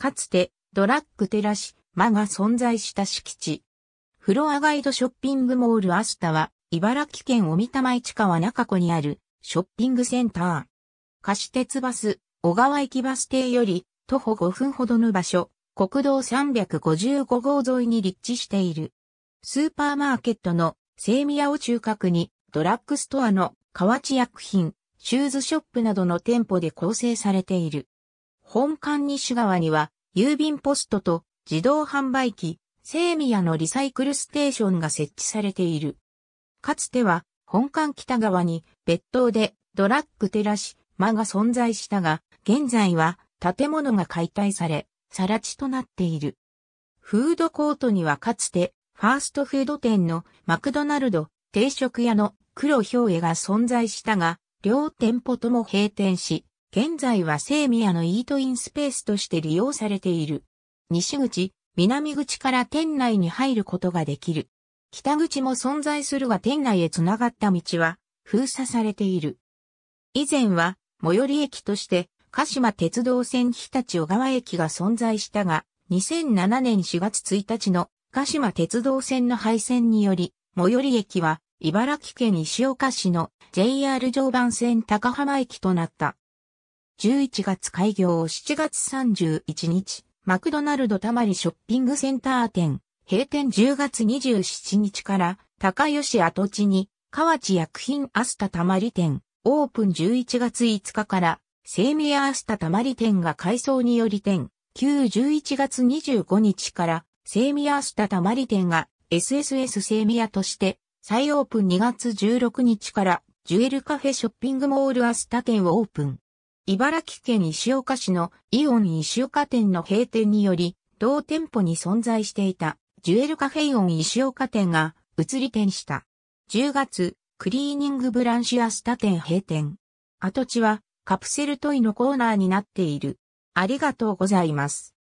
かつてドラッグテラシマが存在した敷地。フロアガイドショッピングモールアスタは茨城県小美玉市川中湖にあるショッピングセンター。貸し鉄バス、小川駅バス停より徒歩5分ほどの場所、国道355号沿いに立地している。スーパーマーケットのセイミアを中核にドラッグストアの河内薬品、シューズショップなどの店舗で構成されている。本館西側には、郵便ポストと自動販売機、セーミヤのリサイクルステーションが設置されている。かつては、本館北側に別棟でドラッグテラシ間が存在したが、現在は建物が解体され、更地となっている。フードコートにはかつて、ファーストフード店のマクドナルド定食屋の黒兵衛が存在したが、両店舗とも閉店し、現在は聖宮のイートインスペースとして利用されている。西口、南口から店内に入ることができる。北口も存在するが店内へ繋がった道は封鎖されている。以前は最寄り駅として鹿島鉄道線日立小川駅が存在したが、2007年4月1日の鹿島鉄道線の廃線により、最寄り駅は茨城県石岡市の JR 常磐線高浜駅となった。11月開業7月31日、マクドナルドたまりショッピングセンター店、閉店10月27日から、高吉跡地に、河内薬品アスタたまり店、オープン11月5日から、生命アスタたまり店が改装により店、旧11月25日から、生命アスタたまり店が SSS 生命屋として、再オープン2月16日から、ジュエルカフェショッピングモールアスタ店をオープン。茨城県石岡市のイオン石岡店の閉店により、同店舗に存在していたジュエルカフェイオン石岡店が移り転した。10月、クリーニングブランシアスタ店閉店。跡地はカプセルトイのコーナーになっている。ありがとうございます。